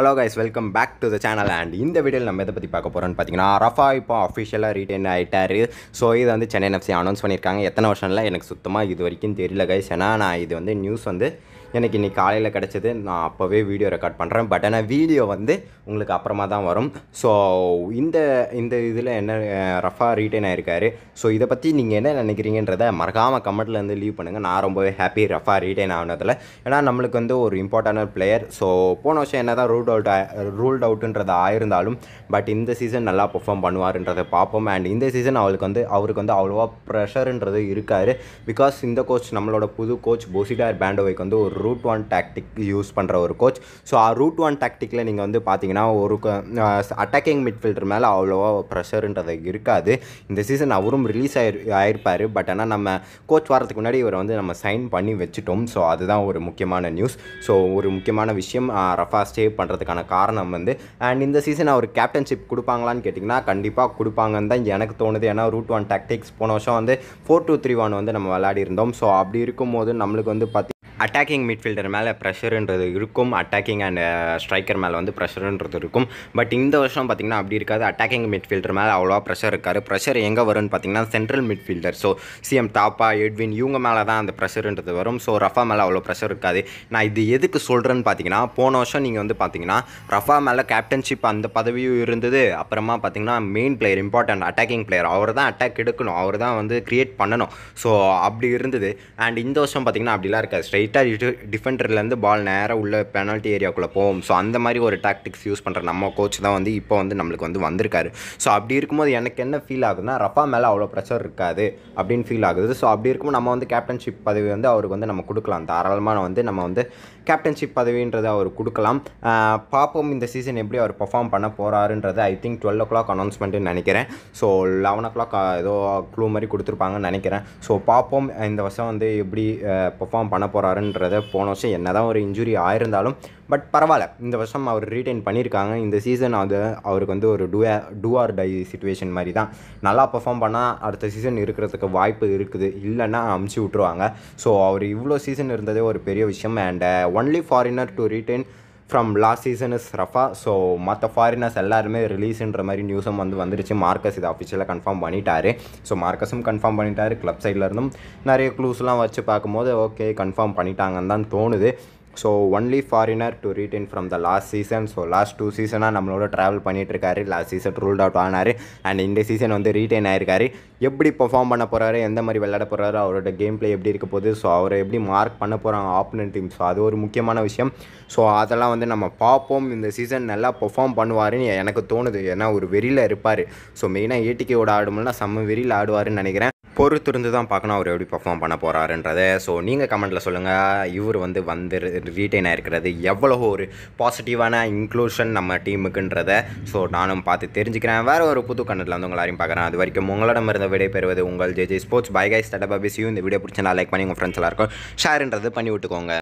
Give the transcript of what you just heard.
hello guys welcome back to the channel and இந்த வீடியோவில் நம்ம எதை பற்றி பார்க்க போகிறோம்னு பார்த்தீங்கன்னா ரஃபா இப்போ அஃபிஷியலாக ரீட்டைன் ஆகிட்டார் ஸோ இது வந்து சென்னை எஃப்சி அனௌன்ஸ் பண்ணியிருக்காங்க எத்தனை வருஷம்லாம் எனக்கு சுத்தமாக இது வரைக்கும் தெரியல கைஸ் ஏன்னா நான் இது வந்து நியூஸ் வந்து எனக்கு இன்றைக்கி காலையில் கிடச்சது நான் அப்போவே வீடியோ ரெக்கார்ட் பண்ணுறேன் பட் ஆனால் வீடியோ வந்து உங்களுக்கு அப்புறமா தான் வரும் ஸோ இந்த இந்த இதில் என்ன ரஃபாக ரீட்டைன் ஆகிருக்காரு ஸோ இதை பற்றி நீங்கள் என்ன நினைக்கிறீங்கன்றத மறக்காமல் கமெண்ட்டில் வந்து லீவ் பண்ணுங்கள் நான் ரொம்பவே ஹாப்பி ரஃபாக ரீட்டைன் ஆனதில் ஏன்னா நம்மளுக்கு வந்து ஒரு இம்பார்ட்டான பிளேயர் ஸோ போன வருஷம் என்ன தான் ரூல்ட் அவுட் ரூல்ட் அவுட்டுன்றது ஆயிருந்தாலும் பட் இந்த சீசன் நல்லா பெர்ஃபார்ம் பண்ணுவார்ன்றதை பார்ப்போம் அண்ட் இந்த சீசன் அவளுக்கு வந்து அவருக்கு வந்து அவ்வளோவா ப்ரெஷருன்றது இருக்கார் பிகாஸ் இந்த கோச் நம்மளோட புது கோச் போசிடார் பேண்டோவைக்கு வந்து ஒரு ரூட் ஒன் டாக்டிக் யூஸ் பண்ணுற ஒரு coach so a route one டாக்டிக்கில் நீங்கள் வந்து பார்த்தீங்கன்னா ஒரு அட்டாக்கிங் மிட்ஃபீல்டர் மேலே அவ்வளோவா ப்ரெஷருன்றது இருக்காது இந்த சீசன் அவரும் ரிலீஸ் ஆகி ஆயிருப்பார் பட் ஆனால் நம்ம கோச் வரதுக்கு முன்னாடி இவரை வந்து நம்ம சைன் பண்ணி வச்சுட்டோம் ஸோ அதுதான் ஒரு முக்கியமான நியூஸ் ஸோ ஒரு முக்கியமான விஷயம் ரஃபா ஸ்டே பண்ணுறதுக்கான காரணம் வந்து அண்ட் இந்த சீசன் அவர் கேப்டன்ஷிப் கொடுப்பாங்களான்னு கேட்டிங்கன்னா கண்டிப்பாக கொடுப்பாங்கன்னு தான் எனக்கு தோணுது ஏன்னா ரூட் ஒன் டாக்டிக்ஸ் போன வருஷம் வந்து ஃபோர் டூ த்ரீ ஒன் வந்து நம்ம விளையாடி இருந்தோம் ஸோ அப்படி இருக்கும்போது நம்மளுக்கு வந்து பார்த்தி அட்டாக்கிங் மிட்ஃபீல்டர் மேலே ப்ரெஷருன்றது இருக்கும் அட்டாக்கிங் அண்ட் ஸ்ட்ரைக்கர் மேலே வந்து ப்ரெஷருன்றது இருக்கும் பட் இந்த வருஷம் பார்த்திங்கன்னா அப்படி இருக்காது அட்டாக்கிங் மிட்ஃபீல்டர் மேலே அவ்வளோவா ப்ரெஷர் இருக்காது ப்ரெஷர் எங்கே வரும்னு பார்த்திங்கன்னா central midfielder so CM Thapa Edwin இவங்க மேலே தான் அந்த ப்ரெஷருன்றது வரும் ஸோ ரஃபா மேலே அவ்வளோ ப்ரெஷர் இருக்காது நான் இது எதுக்கு சொல்கிறேன்னு பார்த்தீங்கன்னா போன வருஷம் நீங்கள் வந்து பார்த்தீங்கன்னா ரஃபா மேலே கேப்டன்ஷிப் அந்த பதவியும் இருந்தது அப்புறமா பார்த்தீங்கன்னா main player important attacking player அவர் தான் அட்டாக் எடுக்கணும் அவர் தான் வந்து க்ரியேட் பண்ணணும் ஸோ அப்படி இருந்தது அண்ட் இந்த வருஷம் பார்த்திங்கன்னா அப்படிலாம் இருக்காது ஸ்ட்ரைட் ரிட்டார் டிஃபெண்டர்லேருந்து பால் நேராக உள்ள பெனால்ட்டி ஏரியாவுக்குள்ளே போவோம் ஸோ அந்த மாதிரி ஒரு டாக்டிக்ஸ் யூஸ் பண்ணுற நம்ம கோச் தான் வந்து இப்போ வந்து நம்மளுக்கு வந்து வந்திருக்காரு ஸோ அப்படி இருக்கும்போது எனக்கு என்ன ஃபீல் ஆகுதுன்னா ரஃபா மேலே அவ்வளோ ப்ரெஷர் இருக்காது அப்படின்னு ஃபீல் ஆகுது ஸோ அப்படி இருக்கும்போது நம்ம வந்து கேப்டன்ஷிப் பதவி வந்து அவருக்கு வந்து நம்ம கொடுக்கலாம் தாராளமாக வந்து நம்ம வந்து கேப்டன்ஷிப் பதவின்றதை அவர் கொடுக்கலாம் பார்ப்போம் இந்த சீசன் எப்படி அவர் பர்ஃபார்ம் பண்ண போகிறாருன்றது I think twelve o'clock அனௌன்ஸ்மெண்ட்டுன்னு நினைக்கிறேன் ஸோ லெவன் ஓ கிளாக் ஏதோ க்ளூ மாதிரி கொடுத்துருப்பாங்கன்னு நினைக்கிறேன் ஸோ பார்ப்போம் இந்த வருஷம் வந்து எப்படி பர்ஃபார்ம் பண்ண போகிறாரு வரன்றதை போன வருஷம் என்ன தான் ஒரு இன்ஜுரி ஆயிருந்தாலும் பட் பரவாயில்ல இந்த வருஷம் அவர் ரீட்டைன் பண்ணியிருக்காங்க இந்த சீசன் அது அவருக்கு வந்து ஒரு do do or die situation மாதிரி தான் நல்லா பர்ஃபார்ம் பண்ணால் அடுத்த சீசன் இருக்கிறதுக்கு வாய்ப்பு இருக்குது இல்லைன்னா அமுச்சு விட்ருவாங்க ஸோ அவர் இவ்வளோ சீசன் இருந்ததே ஒரு பெரிய விஷயம் and only foreigner to retain from last season is Rafa so மற்ற ஃபாரினர்ஸ் எல்லாருமே ரிலீஸுன்ற மாதிரி நியூஸும் வந்து வந்துருச்சு மார்க்கஸ் இதை அஃபிஷியலாக கன்ஃபார்ம் பண்ணிட்டாரு ஸோ மார்க்கஸும் கன்ஃபார்ம் பண்ணிட்டாரு கிளப் சைட்லேருந்தும் நிறைய க்ளூஸ்லாம் வச்சு பார்க்கும்போது ஓகே கன்ஃபார்ம் பண்ணிட்டாங்கன்னு தான் தோணுது so only foreigner to retain from the last season so last two சீசனாக நம்மளோட ட்ராவல் பண்ணிகிட்ருக்காரு லாஸ்ட் சீசன் ரூல்ட் அவுட் ஆனார் அண்ட் இந்த சீசன் வந்து ரீட்டைன் ஆயிருக்காரு எப்படி பர்ஃபார்ம் பண்ண போகிறாரு எந்த மாதிரி விளையாட போகிறாரு அவரோட கேம் பிளே எப்படி இருக்க போகுது ஸோ அவரை எப்படி மார்க் பண்ண போகிறாங்க ஆப்பனன் டீம் ஸோ அது ஒரு முக்கியமான விஷயம் ஸோ அதெல்லாம் வந்து நம்ம பார்ப்போம் இந்த சீசன் நல்லா பெர்ஃபார்ம் பண்ணுவாருன்னு எனக்கு தோணுது ஏன்னா ஒரு வெறியில் இருப்பார் ஸோ மெயினாக ஏடிக்கையோட ஆடுமெல்லாம் செம்ம வெறியில் ஆடுவாருன்னு நினைக்கிறேன் பொறுத்திருந்து தான் பார்க்கணும் அவர் எப்படி பர்ஃபார்ம் பண்ண போகிறாருன்றதை ஸோ நீங்கள் கமெண்ட்டில் சொல்லுங்கள் இவர் வந்து வந்து ரீட்டைன் ஆகிருக்கிறது எவ்வளோ ஒரு பாசிட்டிவான இன்க்ளூஷன் நம்ம டீமுக்குன்றதை ஸோ நானும் பார்த்து தெரிஞ்சுக்கிறேன் வேறு ஒரு புது கண்டத்தில் வந்து யாரையும் பார்க்குறேன் அது வரைக்கும் இருந்த விடை பெறுவது உங்கள் ஜே ஸ்போர்ட்ஸ் பை கைஸ் தடபாபிசியும் இந்த வீடியோ பிடிச்சா லைக் பண்ணி உங்கள் ஃப்ரெண்ட்ஸ் எல்லாருக்கும் ஷேர்ன்றது பண்ணி விட்டுக்கோங்க